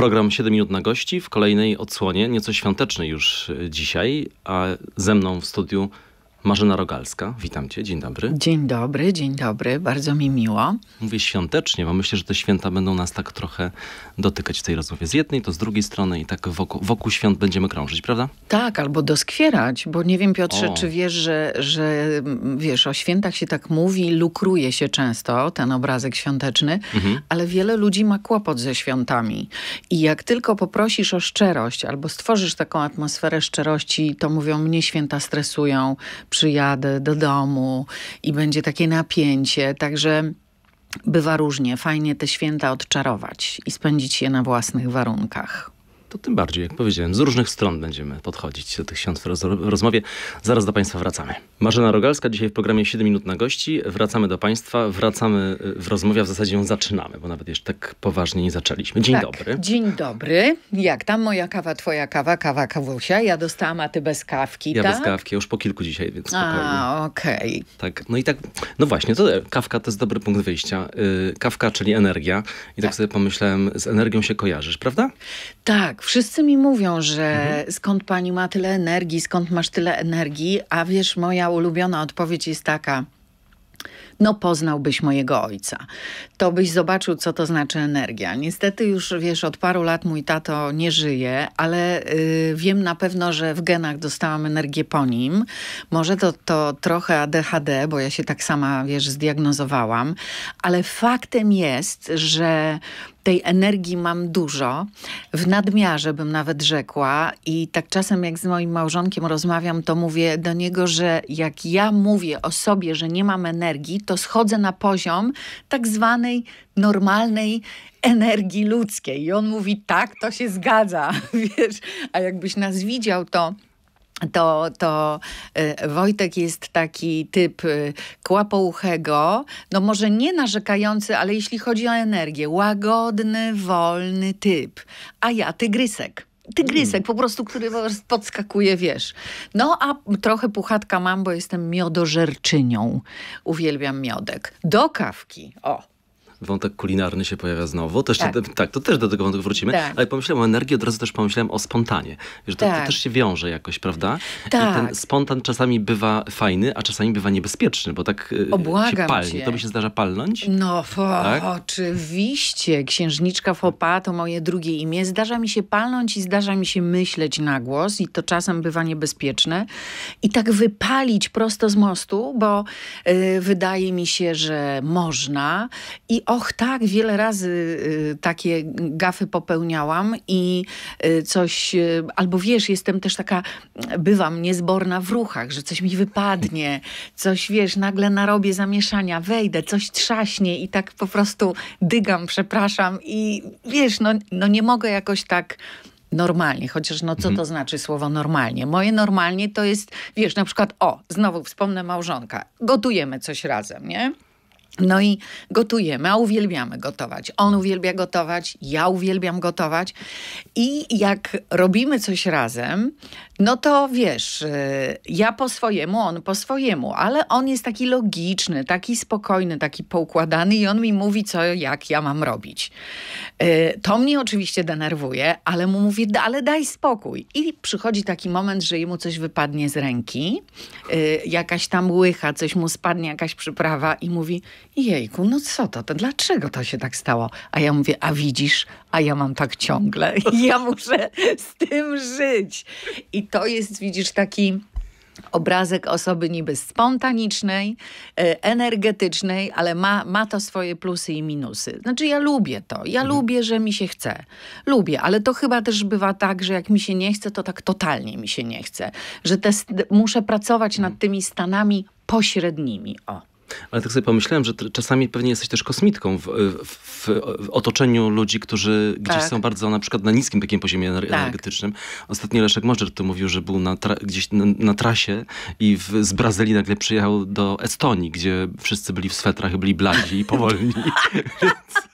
program 7 minut na gości w kolejnej odsłonie, nieco świątecznej już e, dzisiaj, a ze mną w studiu Marzena Rogalska, witam cię, dzień dobry. Dzień dobry, dzień dobry, bardzo mi miło. Mówię świątecznie, bo myślę, że te święta będą nas tak trochę dotykać w tej rozmowie. Z jednej, to z drugiej strony i tak wokół, wokół świąt będziemy krążyć, prawda? Tak, albo doskwierać, bo nie wiem Piotrze, o. czy wiesz, że, że wiesz, o świętach się tak mówi, lukruje się często ten obrazek świąteczny, mhm. ale wiele ludzi ma kłopot ze świątami. I jak tylko poprosisz o szczerość albo stworzysz taką atmosferę szczerości, to mówią, mnie święta stresują, przyjadę do domu i będzie takie napięcie. Także bywa różnie. Fajnie te święta odczarować i spędzić je na własnych warunkach to tym bardziej, jak powiedziałem, z różnych stron będziemy podchodzić do tych świąt w roz rozmowie. Zaraz do Państwa wracamy. Marzena Rogalska dzisiaj w programie 7 minut na gości. Wracamy do Państwa, wracamy y, w rozmowie, a w zasadzie ją zaczynamy, bo nawet jeszcze tak poważnie nie zaczęliśmy. Dzień tak, dobry. Dzień dobry. Jak tam moja kawa, twoja kawa, kawa kawusia? Ja dostałam, a ty bez kawki, Ja tak? bez kawki, już po kilku dzisiaj, więc spokojnie. A, okej. Okay. Tak, no i tak, no właśnie, to kawka to jest dobry punkt wyjścia. Yy, kawka, czyli energia. I tak, tak sobie pomyślałem, z energią się kojarzysz, prawda? Tak, Wszyscy mi mówią, że mhm. skąd pani ma tyle energii, skąd masz tyle energii, a wiesz, moja ulubiona odpowiedź jest taka no poznałbyś mojego ojca. To byś zobaczył, co to znaczy energia. Niestety już, wiesz, od paru lat mój tato nie żyje, ale y, wiem na pewno, że w genach dostałam energię po nim. Może to, to trochę ADHD, bo ja się tak sama, wiesz, zdiagnozowałam, ale faktem jest, że tej energii mam dużo, w nadmiarze bym nawet rzekła i tak czasem jak z moim małżonkiem rozmawiam, to mówię do niego, że jak ja mówię o sobie, że nie mam energii, to schodzę na poziom tak zwanej normalnej energii ludzkiej. I on mówi, tak, to się zgadza, wiesz, a jakbyś nas widział, to to, to y, Wojtek jest taki typ y, kłapouchego, no może nie narzekający, ale jeśli chodzi o energię, łagodny, wolny typ. A ja tygrysek tygrysek mm. po prostu, który podskakuje, wiesz. No a trochę puchatka mam, bo jestem miodożerczynią. Uwielbiam miodek. Do kawki. O, wątek kulinarny się pojawia znowu. Też tak. tak, to też do tego wątku wrócimy. Tak. Ale pomyślałem o energii, od razu też pomyślałem o spontanie. Wiesz, tak. to, to, tak. też się wiąże jakoś, prawda? Tak. I ten spontan czasami bywa fajny, a czasami bywa niebezpieczny, bo tak e, Obłagam się palnie. Cię. To mi się zdarza palnąć? No, fo, tak? oczywiście. Księżniczka Fopa to moje drugie imię. Zdarza mi się palnąć i zdarza mi się myśleć na głos i to czasem bywa niebezpieczne. I tak wypalić prosto z mostu, bo e, wydaje mi się, że można i Och, tak, wiele razy y, takie gafy popełniałam i y, coś, y, albo wiesz, jestem też taka, bywam niezborna w ruchach, że coś mi wypadnie, coś wiesz, nagle narobię zamieszania, wejdę, coś trzaśnie i tak po prostu dygam, przepraszam i wiesz, no, no nie mogę jakoś tak normalnie, chociaż no co mhm. to znaczy słowo normalnie? Moje normalnie to jest, wiesz, na przykład o, znowu wspomnę małżonka, gotujemy coś razem, nie? No i gotujemy, a uwielbiamy gotować. On uwielbia gotować, ja uwielbiam gotować. I jak robimy coś razem, no to wiesz, y, ja po swojemu, on po swojemu, ale on jest taki logiczny, taki spokojny, taki poukładany i on mi mówi, co jak ja mam robić. E, to mnie oczywiście denerwuje, ale mu mówię, ale daj spokój. I przychodzi taki moment, że jemu coś wypadnie z ręki, e, jakaś tam łycha, coś mu spadnie, jakaś przyprawa i mówi, jejku, no co to, to dlaczego to się tak stało? A ja mówię, a widzisz, a ja mam tak ciągle. ja muszę z tym żyć. I to jest, widzisz, taki obrazek osoby niby spontanicznej, e, energetycznej, ale ma, ma to swoje plusy i minusy. Znaczy ja lubię to, ja mhm. lubię, że mi się chce. Lubię, ale to chyba też bywa tak, że jak mi się nie chce, to tak totalnie mi się nie chce. Że te, muszę pracować nad mhm. tymi stanami pośrednimi. O. Ale tak sobie pomyślałem, że czasami pewnie jesteś też kosmitką w, w, w, otoczeniu ludzi, którzy gdzieś tak. są bardzo na przykład na niskim takim poziomie tak. energetycznym. Ostatnio Leszek Możer tu mówił, że był na gdzieś na, na, trasie i z Brazylii nagle przyjechał do Estonii, gdzie wszyscy byli w swetrach, byli bladzi i powolni.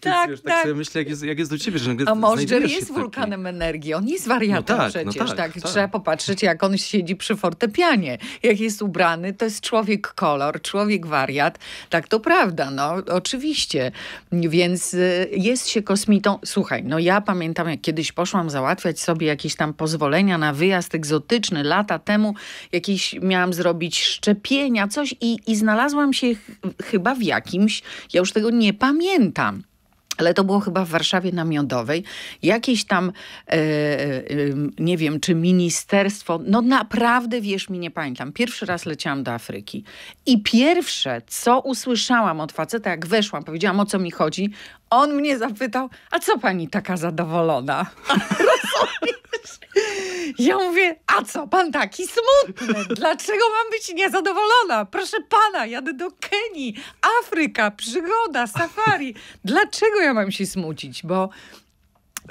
tak, wiesz, tak, tak. sobie myślę, jak jest, jak jest do ciebie, że nagle A Możdżer jest wulkanem energii, on jest no wariatem tak, no tak, przecież. No tak, tak. tak, Trzeba popatrzeć, jak on siedzi przy fortepianie, jak jest ubrany, to jest człowiek kolor, człowiek wariat. Tak, to prawda, no oczywiście. Więc y, jest się kosmitą. Słuchaj, no ja pamiętam, jak kiedyś poszłam załatwiać sobie jakieś tam pozwolenia na wyjazd egzotyczny lata temu, jakieś miałam zrobić szczepienia, coś i, i znalazłam się ch chyba w jakimś, ja już tego nie pamiętam ale to było chyba w Warszawie na Miodowej, jakieś tam, e, e, e, nie wiem, czy ministerstwo, no naprawdę, wierz mi, nie pamiętam, pierwszy raz leciałam do Afryki i pierwsze, co usłyszałam od faceta, jak weszłam, powiedziałam, o co mi chodzi, on mnie zapytał, a co pani taka zadowolona? Rozumiem. Ja mówię, a co, pan taki smutny? Dlaczego mam być niezadowolona? Proszę pana, jadę do Kenii, Afryka, przygoda, safari. Dlaczego ja mam się smucić? Bo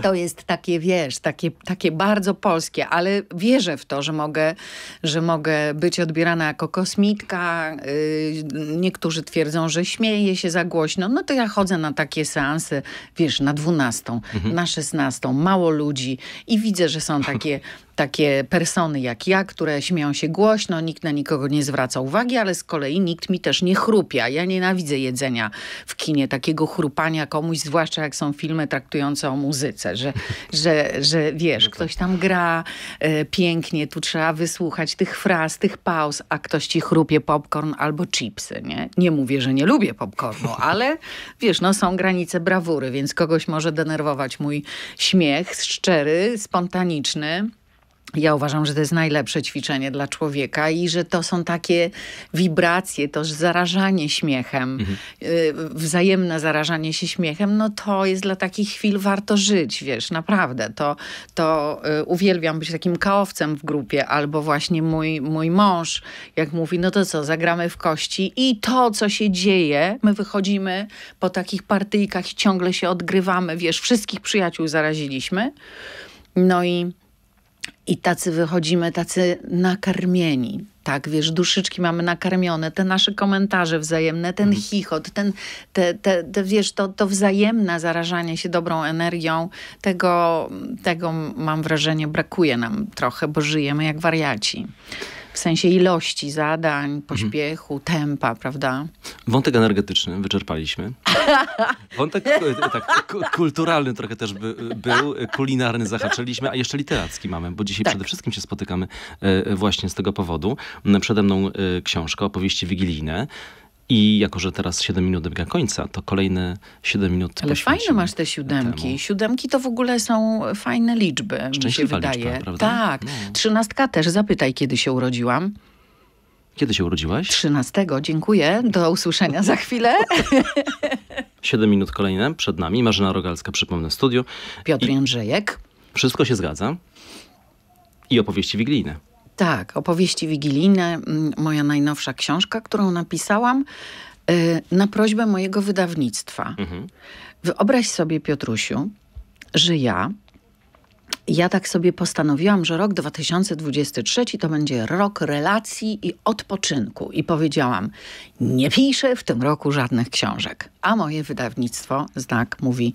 to jest takie, wiesz, takie, takie bardzo polskie, ale wierzę w to, że mogę, że mogę być odbierana jako kosmitka. Y, niektórzy twierdzą, że śmieję się za głośno. No to ja chodzę na takie seanse, wiesz, na dwunastą, mhm. na szesnastą, mało ludzi i widzę, że są takie takie persony jak ja, które śmieją się głośno, nikt na nikogo nie zwraca uwagi, ale z kolei nikt mi też nie chrupia. Ja nienawidzę jedzenia w kinie, takiego chrupania komuś, zwłaszcza jak są filmy traktujące o muzyce, że, że, że wiesz, ktoś tam gra e, pięknie, tu trzeba wysłuchać tych fraz, tych pauz, a ktoś ci chrupie popcorn albo chipsy, nie? Nie mówię, że nie lubię popcornu, ale wiesz, no są granice brawury, więc kogoś może denerwować mój śmiech szczery, spontaniczny, ja uważam, że to jest najlepsze ćwiczenie dla człowieka i że to są takie wibracje, to zarażanie śmiechem, mhm. Y, wzajemne zarażanie się śmiechem, no to jest dla takich chwil warto żyć, wiesz, naprawdę. To, to y, uwielbiam być takim kaowcem w grupie, albo właśnie mój, mój mąż, jak mówi, no to co, zagramy w kości i to, co się dzieje, my wychodzimy po takich partyjkach i ciągle się odgrywamy, wiesz, wszystkich przyjaciół zaraziliśmy. No i i tacy wychodzimy, tacy nakarmieni. Tak, wiesz, duszyczki mamy nakarmione, te nasze komentarze wzajemne, ten mhm. chichot, ten, te, te, te, wiesz, to, to wzajemne zarażanie się dobrą energią, tego, tego mam wrażenie brakuje nam trochę, bo żyjemy jak wariaci sensie ilości zadań, mhm. pośpiechu, mhm. tempa, prawda? Wątek energetyczny wyczerpaliśmy. Wątek e, e, tak, kulturalny trochę też by, e, był, kulinarny zahaczyliśmy, a jeszcze literacki mamy, bo dzisiaj tak. przede wszystkim się spotykamy właśnie z tego powodu. Przede mną książka, opowieści wigilijne. I jako, że teraz 7 minut dobiega końca, to kolejne 7 minut Ale fajne masz te siódemki. Temu. Siódemki to w ogóle są fajne liczby, Szczęśliwa mi się wydaje. Liczba, prawda? Tak. No. Trzynastka też. Zapytaj, kiedy się urodziłam. Kiedy się urodziłaś? 13. Dziękuję. Do usłyszenia za chwilę. 7 minut kolejne przed nami. Marzena Rogalska, przypomnę, studiu. Piotr I Jędrzejek. Wszystko się zgadza. I opowieści wigilijne. Tak, opowieści wigilijne, moja najnowsza książka, którą napisałam y, na prośbę mojego wydawnictwa. Mhm. Wyobraź sobie, Piotrusiu, że ja ja tak sobie postanowiłam, że rok 2023 to będzie rok relacji i odpoczynku. I powiedziałam, nie piszę w tym roku żadnych książek. A moje wydawnictwo, Znak, mówi,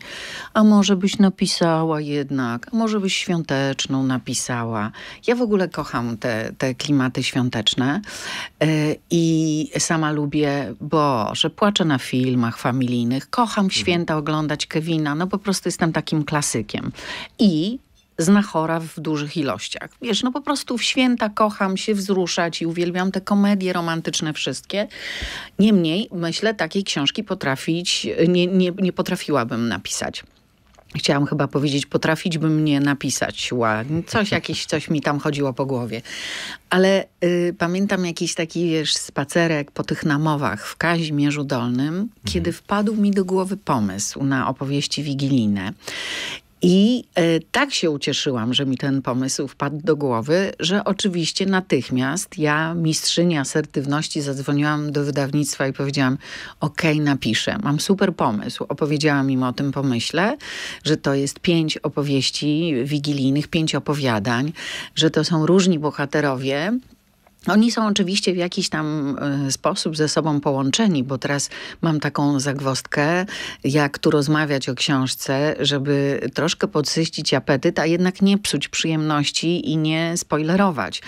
a może byś napisała jednak, a może byś świąteczną napisała. Ja w ogóle kocham te, te klimaty świąteczne e, i sama lubię, bo że płaczę na filmach familijnych, kocham mhm. święta oglądać Kevina, no po prostu jestem takim klasykiem. I znachora w dużych ilościach. Wiesz, no po prostu w święta kocham się wzruszać i uwielbiam te komedie romantyczne wszystkie. Niemniej, myślę, takiej książki potrafić, nie, nie, nie potrafiłabym napisać. Chciałam chyba powiedzieć, potrafić by mnie napisać. Coś, jakieś, coś mi tam chodziło po głowie. Ale y, pamiętam jakiś taki, wiesz, spacerek po tych namowach w Kazimierzu Dolnym, kiedy mhm. wpadł mi do głowy pomysł na opowieści wigilijne. I e, tak się ucieszyłam, że mi ten pomysł wpadł do głowy, że oczywiście natychmiast ja, mistrzyni asertywności, zadzwoniłam do wydawnictwa i powiedziałam, ok, napiszę, mam super pomysł. Opowiedziałam im o tym pomyśle, że to jest pięć opowieści wigilijnych, pięć opowiadań, że to są różni bohaterowie, oni są oczywiście w jakiś tam e, sposób ze sobą połączeni, bo teraz mam taką zagwostkę, jak tu rozmawiać o książce, żeby troszkę podsyścić apetyt, a jednak nie psuć przyjemności i nie spoilerować.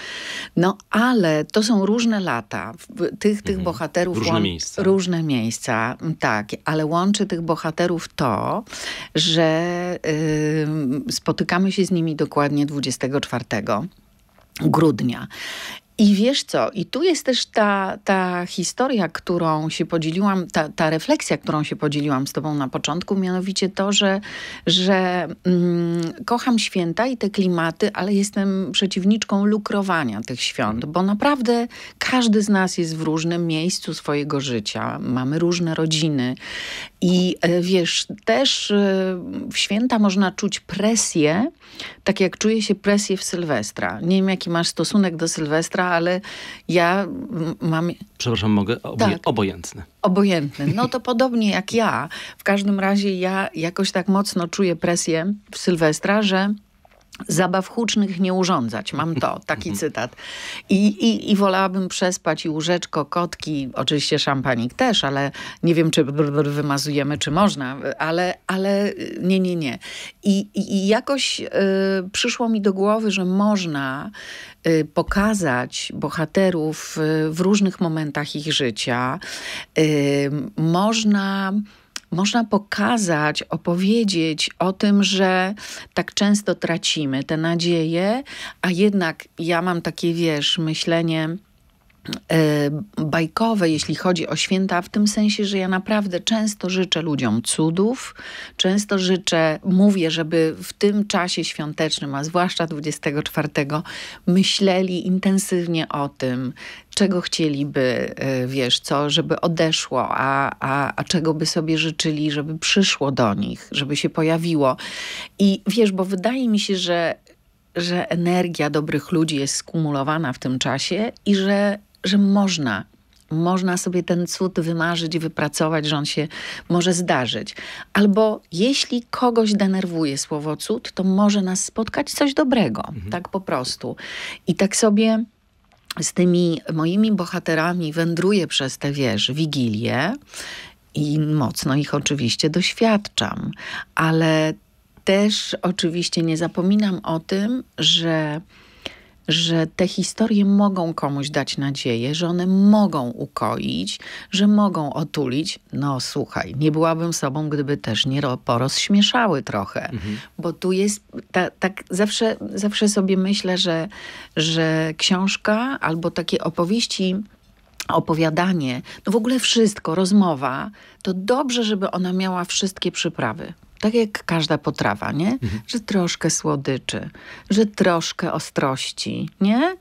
No ale to są różne lata. Tych, tych mhm. bohaterów... Różne miejsca. Różne miejsca, tak. Ale łączy tych bohaterów to, że yy, spotykamy się z nimi dokładnie 24 grudnia. I wiesz co, i tu jest też ta, ta historia, którą się podzieliłam, ta, ta refleksja, którą się podzieliłam z Tobą na początku, mianowicie to, że, że mm, kocham święta i te klimaty, ale jestem przeciwniczką lukrowania tych świąt, bo naprawdę każdy z nas jest w różnym miejscu swojego życia, mamy różne rodziny i e, wiesz, też e, w święta można czuć presję, tak jak czuje się presję w Sylwestra. Nie wiem, jaki masz stosunek do Sylwestra, ale ja mam... Przepraszam, mogę? tak. Obojętny. Obojętny. No to podobnie jak ja. W każdym razie ja jakoś tak mocno czuję presję w Sylwestra, że Zabaw hucznych nie urządzać, mam to, taki mhm. cytat. I, i, I wolałabym przespać i łóżeczko, kotki, oczywiście szampanik też, ale nie wiem, czy br, br wymazujemy, czy można, ale, ale nie, nie, nie. I, i jakoś y, przyszło mi do głowy, że można y, pokazać bohaterów y, w różnych momentach ich życia. Y, można można pokazać, opowiedzieć o tym, że tak często tracimy te nadzieje, a jednak ja mam takie, wiesz, myślenie, E, bajkowe, jeśli chodzi o święta, w tym sensie, że ja naprawdę często życzę ludziom cudów, często życzę, mówię, żeby w tym czasie świątecznym, a zwłaszcza 24, myśleli intensywnie o tym, czego chcieliby, e, wiesz, co, żeby odeszło, a, a, a czego by sobie życzyli, żeby przyszło do nich, żeby się pojawiło. I wiesz, bo wydaje mi się, że że energia dobrych ludzi jest skumulowana w tym czasie i że że można można sobie ten cud wymarzyć wypracować, że on się może zdarzyć. Albo jeśli kogoś denerwuje słowo cud, to może nas spotkać coś dobrego, mhm. tak po prostu. I tak sobie z tymi moimi bohaterami wędruję przez te wiesz, wigilię i mocno ich oczywiście doświadczam, ale też oczywiście nie zapominam o tym, że że te historie mogą komuś dać nadzieję, że one mogą ukoić, że mogą otulić. No słuchaj, nie byłabym sobą, gdyby też nie porozśmieszały trochę, mhm. bo tu jest, tak zawsze, zawsze sobie myślę, że, że książka albo takie opowieści opowiadanie, no w ogóle wszystko, rozmowa, to dobrze, żeby ona miała wszystkie przyprawy tak jak każda potrawa, nie? Mhm. Że troszkę słodyczy, że troszkę ostrości, nie?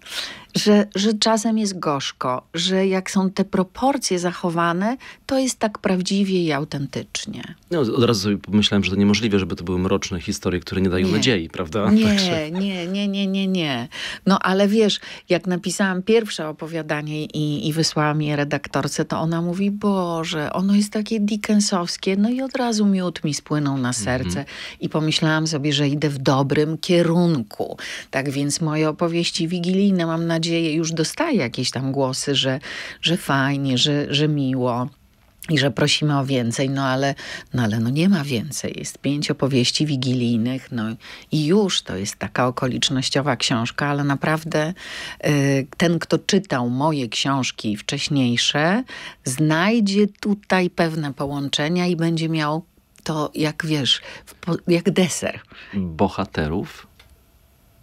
Że, że czasem jest gorzko, że jak są te proporcje zachowane, to jest tak prawdziwie i autentycznie. No, od razu sobie pomyślałem, że to niemożliwe, żeby to były mroczne historie, które nie dają nie. nadziei, prawda? Nie, Także... nie, nie, nie, nie, nie. No ale wiesz, jak napisałam pierwsze opowiadanie i, i wysłałam je redaktorce, to ona mówi, Boże, ono jest takie Dickensowskie, no i od razu miód mi spłynął na na mhm. serce i pomyślałam sobie, że idę w dobrym kierunku. Tak więc moje opowieści wigilijne, mam nadzieję, już dostaję jakieś tam głosy, że, że fajnie, że, że miło i że prosimy o więcej, no ale, no ale no nie ma więcej. Jest pięć opowieści wigilijnych, no i już to jest taka okolicznościowa książka, ale naprawdę y, ten, kto czytał moje książki wcześniejsze, znajdzie tutaj pewne połączenia i będzie miał to jak wiesz, jak deser. Bohaterów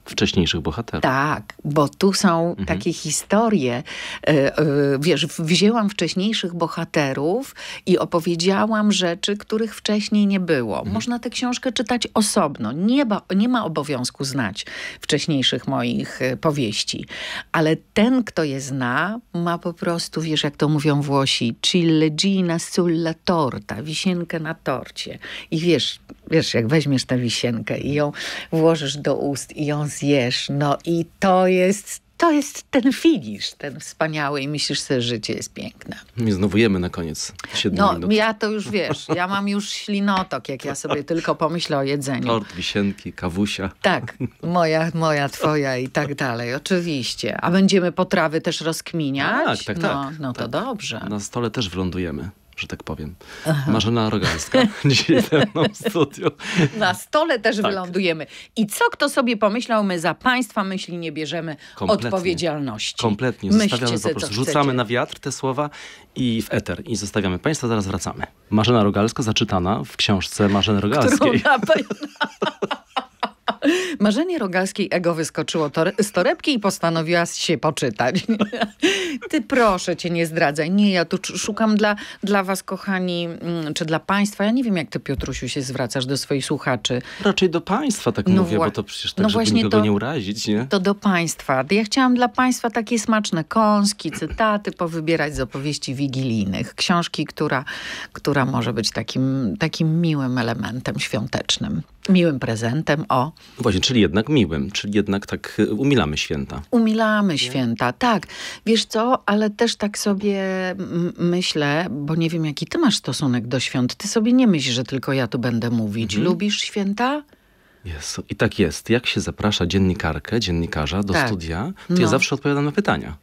wcześniejszych bohaterów. Tak, bo tu są mhm. takie historie. E, e, wiesz, wzięłam wcześniejszych bohaterów i opowiedziałam rzeczy, których wcześniej nie było. Mhm. Można tę książkę czytać osobno. Nie, nie ma obowiązku znać wcześniejszych moich e, powieści. Ale ten, kto je zna, ma po prostu, wiesz, jak to mówią Włosi, ciliegina sulla torta, wisienkę na torcie. I wiesz, wiesz, jak weźmiesz tę wisienkę i ją włożysz do ust i ją zjesz. No i to jest to jest ten finisz, ten wspaniały i myślisz sobie, że życie jest piękne. I znowu jemy na koniec 7 No minut. ja to już wiesz, ja mam już ślinotok, jak ja sobie tylko pomyślę o jedzeniu. Tort, wisienki, kawusia. Tak, moja, moja, twoja i tak dalej, oczywiście. A będziemy potrawy też rozkminiać? Tak, tak, tak. No, no to tak. dobrze. Na stole też wlądujemy że tak powiem. Aha. Marzena Rogalska dzisiaj ze mną w studiu. Na stole też tak. wylądujemy. I co kto sobie pomyślał, my za państwa myśli nie bierzemy Kompletnie. odpowiedzialności. Kompletnie. Zostawiamy po prostu, rzucamy na wiatr te słowa i w eter i zostawiamy państwa, zaraz wracamy. Marzena Rogalska zaczytana w książce Marzeny Rogalskiej. Którą na pewno... Marzenie Rogalskiej ego wyskoczyło z torebki i postanowiła się poczytać. Ty proszę cię, nie zdradzaj. Nie, ja tu szukam dla, dla was, kochani, mm, czy dla państwa. Ja nie wiem, jak ty, Piotrusiu, się zwracasz do swoich słuchaczy. Raczej do państwa, tak no mówię, bo to przecież no tak, no żeby właśnie nikogo to, nie urazić, nie? To do państwa. Ja chciałam dla państwa takie smaczne kąski, cytaty powybierać z opowieści wigilijnych. Książki, która, która może być takim, takim miłym elementem świątecznym miłym prezentem, o. Właśnie, czyli jednak miłym, czyli jednak tak y, umilamy święta. Umilamy święta, tak. Wiesz co, ale też tak sobie myślę, bo nie wiem jaki ty masz stosunek do świąt. Ty sobie nie myślisz, że tylko ja tu będę mówić. Mhm. Lubisz święta? I tak jest. Jak się zaprasza dziennikarkę, dziennikarza do tak. studia, to no. ja zawsze odpowiadam na pytania.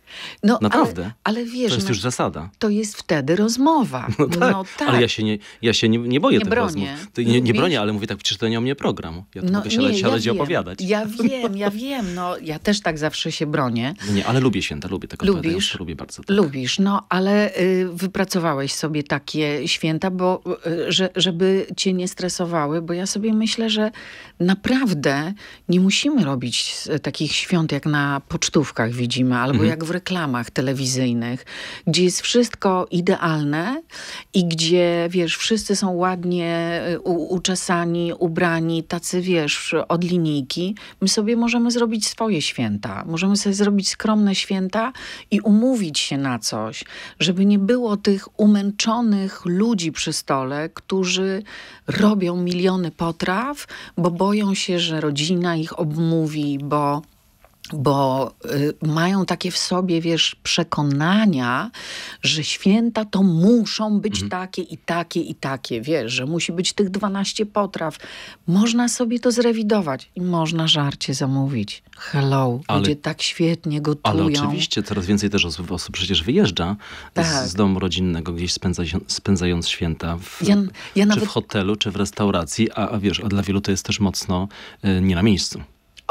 No, Naprawdę. Ale, ale wiesz... To jest no, już zasada. To jest wtedy rozmowa. No tak, no, tak. ale ja się nie, ja się nie, nie boję nie tych bronię. rozmów. To, nie, nie bronię, ale mówię tak, przecież to nie o mnie program. Ja tu no, mogę siadać, nie, ja i opowiadać. Ja wiem, ja wiem. No, ja też tak zawsze się bronię. No nie, ale lubię święta, lubię tak Lubisz? Lubię bardzo. Tak. Lubisz, no ale y, wypracowałeś sobie takie święta, bo y, że, żeby cię nie stresowały, bo ja sobie myślę, że naprawdę nie musimy robić takich świąt, jak na pocztówkach widzimy, albo mhm. jak w reklamach telewizyjnych, gdzie jest wszystko idealne i gdzie, wiesz, wszyscy są ładnie y, uczesani, ubrani, tacy, wiesz, od linijki. My sobie możemy zrobić swoje święta. Możemy sobie zrobić skromne święta i umówić się na coś, żeby nie było tych umęczonych ludzi przy stole, którzy robią miliony potraw, bo boją boją się, że rodzina ich obmówi, bo bo y, mają takie w sobie, wiesz, przekonania, że święta to muszą być mhm. takie i takie i takie, wiesz, że musi być tych 12 potraw. Można sobie to zrewidować i można żarcie zamówić. Hello, ale, ludzie tak świetnie gotują. Ale oczywiście coraz więcej też osób, osób przecież wyjeżdża tak. z, z, domu rodzinnego, gdzieś spędza, spędzając święta, w, ja, ja czy nawet... w hotelu, czy w restauracji, a, a wiesz, a dla wielu to jest też mocno y, nie na miejscu.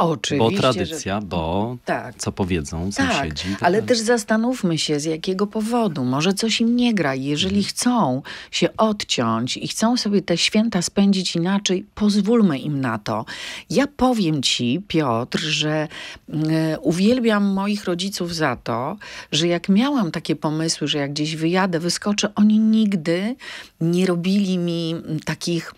Oczywiście. Bo tradycja, że... Tak. bo tak. co powiedzą tak, sąsiedzi. Tak, ale tak. też zastanówmy się z jakiego powodu. Może coś im nie gra. Jeżeli mhm. chcą się odciąć i chcą sobie te święta spędzić inaczej, pozwólmy im na to. Ja powiem ci, Piotr, że y, uwielbiam moich rodziców za to, że jak miałam takie pomysły, że jak gdzieś wyjadę, wyskoczę, oni nigdy nie robili mi takich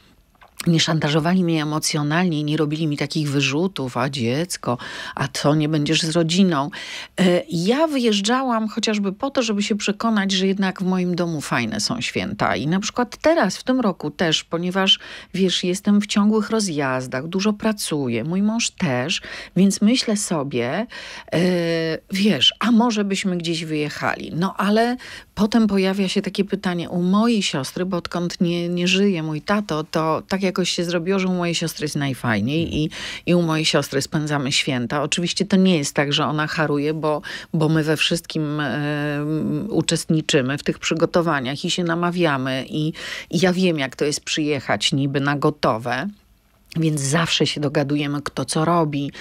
nie szantażowali mnie emocjonalnie i nie robili mi takich wyrzutów, a dziecko, a to nie będziesz z rodziną. E, ja wyjeżdżałam chociażby po to, żeby się przekonać, że jednak w moim domu fajne są święta. I na przykład teraz, w tym roku też, ponieważ wiesz, jestem w ciągłych rozjazdach, dużo pracuję, mój mąż też, więc myślę sobie, e, wiesz, a może byśmy gdzieś wyjechali. No ale potem pojawia się takie pytanie u mojej siostry, bo odkąd nie, nie żyje mój tato, to tak jak jakoś się zrobiło, że u mojej siostry jest najfajniej mhm. i, i u mojej siostry spędzamy święta. Oczywiście to nie jest tak, że ona haruje, bo, bo my we wszystkim e, uczestniczymy w tych przygotowaniach i się namawiamy i, i ja wiem, jak to jest przyjechać niby na gotowe, więc zawsze się dogadujemy, kto co robi.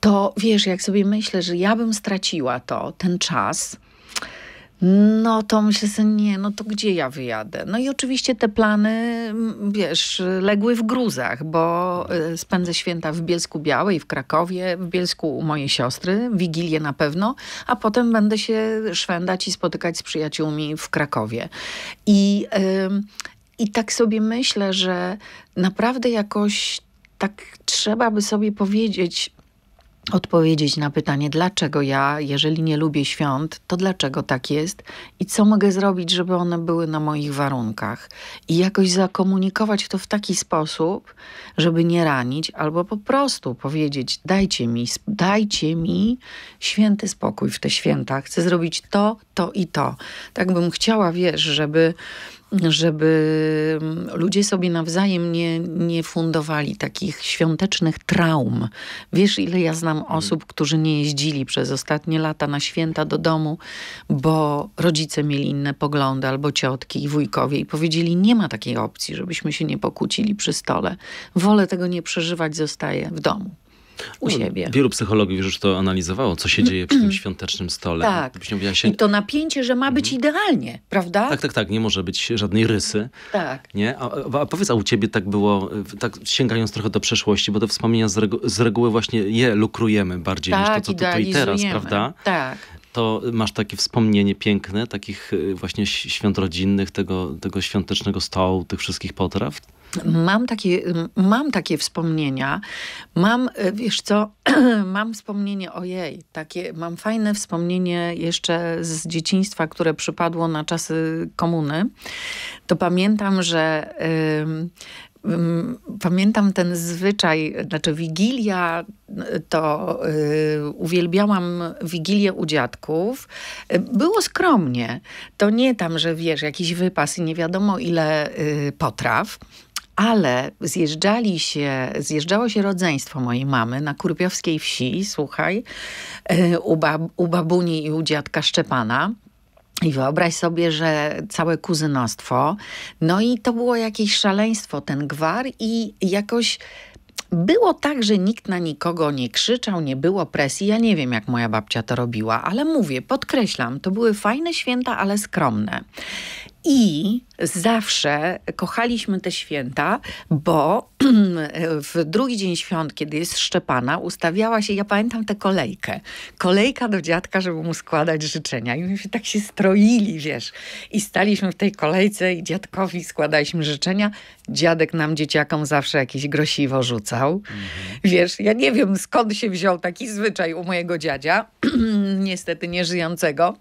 To wiesz, jak sobie myślę, że ja bym straciła to, ten czas, no to myślę sobie, nie, no to gdzie ja wyjadę? No i oczywiście te plany, wiesz, legły w gruzach, bo y, spędzę święta w Bielsku Białej, w Krakowie, w Bielsku u mojej siostry, Wigilię na pewno, a potem będę się szwendać i spotykać z przyjaciółmi w Krakowie. I, yy, i tak sobie myślę, że naprawdę jakoś tak trzeba by sobie powiedzieć, odpowiedzieć na pytanie, dlaczego ja, jeżeli nie lubię świąt, to dlaczego tak jest i co mogę zrobić, żeby one były na moich warunkach. I jakoś zakomunikować to w taki sposób, żeby nie ranić, albo po prostu powiedzieć: dajcie mi, dajcie mi święty spokój w te święta. Chcę zrobić to, to i to. Tak bym chciała, wiesz, żeby żeby mm, ludzie sobie nawzajem nie, nie fundowali takich świątecznych traum. Wiesz, ile ja znam mhm. osób, którzy nie jeździli przez ostatnie lata na święta do domu, bo rodzice mieli inne poglądy, albo ciotki i wujkowie, i powiedzieli: Nie ma takiej opcji, żebyśmy się nie pokłócili przy stole. Wolę tego nie przeżywać, zostaję w domu u no, siebie. Wielu psychologów już to analizowało, co się dzieje przy tym świątecznym stole. Tak. Mówiła, się... I to napięcie, że ma być mhm. idealnie, prawda? Tak, tak, tak. Nie może być żadnej rysy. Tak. Nie? A, a powiedz, a u ciebie tak było, tak sięgając trochę do przeszłości, bo te wspomnienia z, regu z reguły właśnie je lukrujemy bardziej tak, niż to, tak, co tutaj i teraz, prawda? Tak. To masz takie wspomnienie piękne, takich y, właśnie świąt rodzinnych, tego, tego świątecznego stołu, tych wszystkich potraw? Mam takie, mam takie wspomnienia. Mam, e, wiesz co, mam wspomnienie, ojej, takie, mam fajne wspomnienie jeszcze z dzieciństwa, które przypadło na czasy komuny. To pamiętam, że y, y, pamiętam ten zwyczaj, znaczy Wigilia e, to y, uwielbiałam wigilię u dziadków. Było skromnie. To nie tam, że wiesz, jakiś wypas i nie wiadomo ile y, potraw ale zjeżdżali się, zjeżdżało się rodzeństwo mojej mamy na Kurpiowskiej wsi, słuchaj, e, u, bab, u babuni i u dziadka Szczepana. I wyobraź sobie, że całe kuzynostwo. No i to było jakieś szaleństwo, ten gwar i jakoś było tak, że nikt na nikogo nie krzyczał, nie było presji. Ja nie wiem, jak moja babcia to robiła, ale mówię, podkreślam, to były fajne święta, ale skromne. I zawsze kochaliśmy te święta, bo w drugi dzień świąt, kiedy jest Szczepana, ustawiała się, ja pamiętam tę kolejkę, kolejka do dziadka, żeby mu składać życzenia. I my się tak się stroili, wiesz. I staliśmy w tej kolejce i dziadkowi składaliśmy życzenia. Dziadek nam, dzieciakom, zawsze jakieś grosiwo rzucał. Mhm. Wiesz, ja nie wiem skąd się wziął taki zwyczaj u mojego dziadzia, niestety nieżyjącego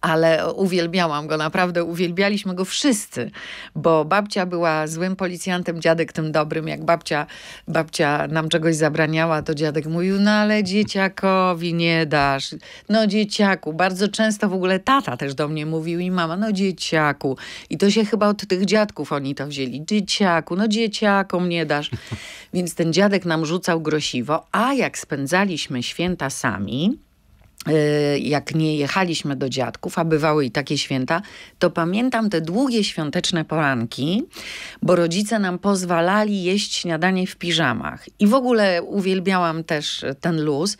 ale uwielbiałam go, naprawdę uwielbialiśmy go wszyscy, bo babcia była złym policjantem, dziadek tym dobrym. Jak babcia, babcia nam czegoś zabraniała, to dziadek mówił, no ale dzieciakowi nie dasz. No dzieciaku, bardzo często w ogóle tata też do mnie mówił i mama, no dzieciaku. I to się chyba od tych dziadków oni to wzięli. Dzieciaku, no dzieciakom nie dasz. Więc ten dziadek nam rzucał grosiwo, a jak spędzaliśmy święta sami, Y, jak nie jechaliśmy do dziadków, a bywały i takie święta, to pamiętam te długie świąteczne poranki, bo rodzice nam pozwalali jeść śniadanie w piżamach. I w ogóle uwielbiałam też ten luz.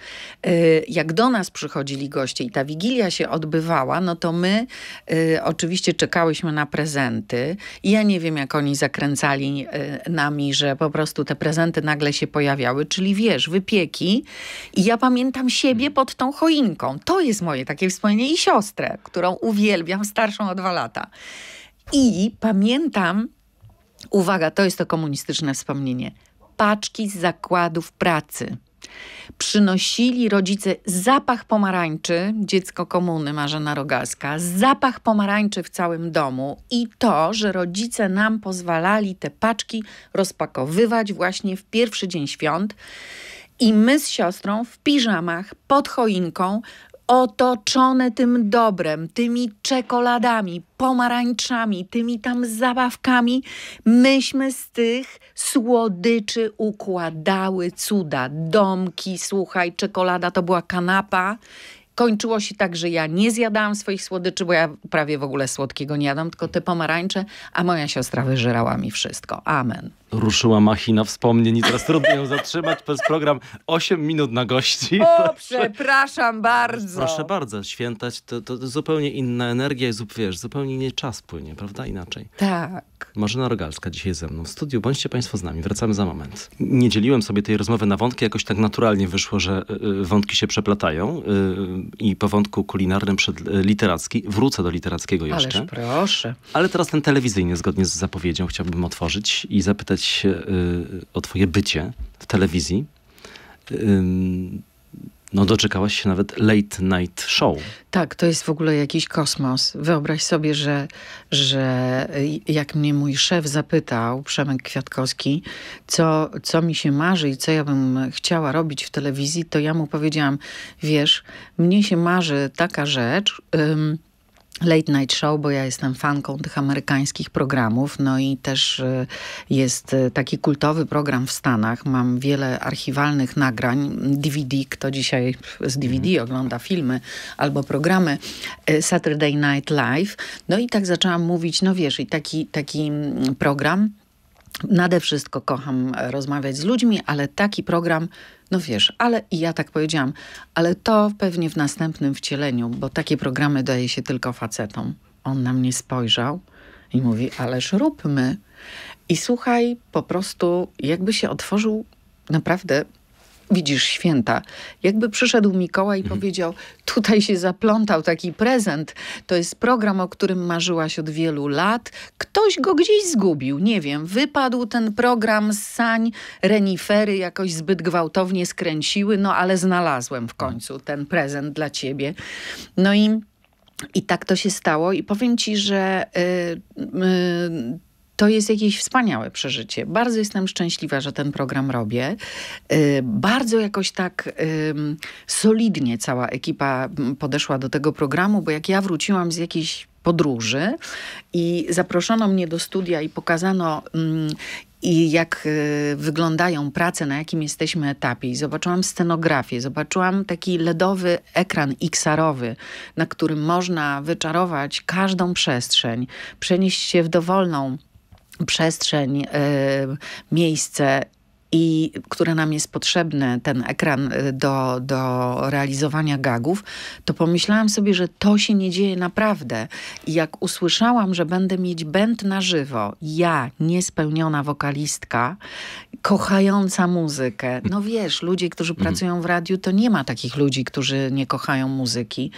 Y, jak do nas przychodzili goście i ta wigilia się odbywała, no to my y, oczywiście czekałyśmy na prezenty. I ja nie wiem, jak oni zakręcali nami, że po prostu te prezenty nagle się pojawiały, czyli wiesz, wypieki. I ja pamiętam siebie pod tą choinką to jest moje takie wspomnienie i siostrę, którą uwielbiam, starszą o dwa lata. I pamiętam, uwaga, to jest to komunistyczne wspomnienie, paczki z zakładów pracy. Przynosili rodzice zapach pomarańczy, dziecko komuny Marzena Rogalska, zapach pomarańczy w całym domu i to, że rodzice nam pozwalali te paczki rozpakowywać właśnie w pierwszy dzień świąt. I my z siostrą w piżamach, pod choinką, otoczone tym dobrem, tymi czekoladami, pomarańczami, tymi tam zabawkami, myśmy z tych słodyczy układały cuda. Domki, słuchaj, czekolada to była kanapa kończyło się tak, że ja nie zjadałam swoich słodyczy, bo ja prawie w ogóle słodkiego nie jadam, tylko te pomarańcze, a moja siostra wyżerała mi wszystko. Amen. Ruszyła machina wspomnień i teraz trudno ją zatrzymać przez program 8 minut na gości. O, przepraszam bardzo. Proszę bardzo, świętać to, to, to zupełnie inna energia i wiesz, zupełnie nie czas płynie, prawda? Inaczej. Tak. Marzena Rogalska dzisiaj ze mną w studiu. Bądźcie Państwo z nami, wracamy za moment. Nie dzieliłem sobie tej rozmowy na wątki, jakoś tak naturalnie wyszło, że y, y, wątki się przeplatają y, i po wątku kulinarnym przed e, literacki. Wrócę do literackiego jeszcze. Ależ proszę. Ale teraz ten telewizyjny, zgodnie z zapowiedzią, chciałbym otworzyć i zapytać e, o twoje bycie w telewizji no doczekałaś się nawet late night show. Tak, to jest w ogóle jakiś kosmos. Wyobraź sobie, że, że jak mnie mój szef zapytał, Przemek Kwiatkowski, co, co mi się marzy i co ja bym chciała robić w telewizji, to ja mu powiedziałam, wiesz, mnie się marzy taka rzecz... Ym, Late Night Show, bo ja jestem fanką tych amerykańskich programów. No i też y, jest y, taki kultowy program w Stanach. Mam wiele archiwalnych nagrań, DVD, kto dzisiaj z DVD mhm. ogląda filmy albo programy y, Saturday Night Live. No i tak zaczęłam mówić, no wiesz, i taki, taki mm, program. Nade wszystko kocham e, rozmawiać z ludźmi, ale taki program no wiesz, ale i ja tak powiedziałam, ale to pewnie w następnym wcieleniu, bo takie programy daje się tylko facetom. On na mnie spojrzał i mówi, ależ róbmy. I słuchaj, po prostu jakby się otworzył naprawdę widzisz święta. Jakby przyszedł Mikołaj i mhm. powiedział, tutaj się zaplątał taki prezent, to jest program, o którym marzyłaś od wielu lat, ktoś go gdzieś zgubił, nie wiem, wypadł ten program z sań, renifery jakoś zbyt gwałtownie skręciły, no ale znalazłem w końcu ten prezent dla ciebie. No i... I tak to się stało i powiem ci, że y, y, to jest jakieś wspaniałe przeżycie. Bardzo jestem szczęśliwa, że ten program robię. Y, bardzo jakoś tak solidnie cała ekipa mm, podeszła do tego programu, bo jak ja wróciłam z jakiejś podróży i zaproszono mnie do studia i pokazano mm, i jak y, wyglądają prace, na jakim jesteśmy etapie. I zobaczyłam scenografię, zobaczyłam taki LEDowy ekran xr na którym można wyczarować każdą przestrzeń, przenieść się w dowolną przestrzeń, y, miejsce i które nam jest potrzebne, ten ekran y, do, do realizowania gagów, to pomyślałam sobie, że to się nie dzieje naprawdę. I jak usłyszałam, że będę mieć band na żywo, ja, niespełniona wokalistka, kochająca muzykę. No wiesz, ludzie, którzy mhm. pracują w radiu, to nie ma takich ludzi, którzy nie kochają muzyki.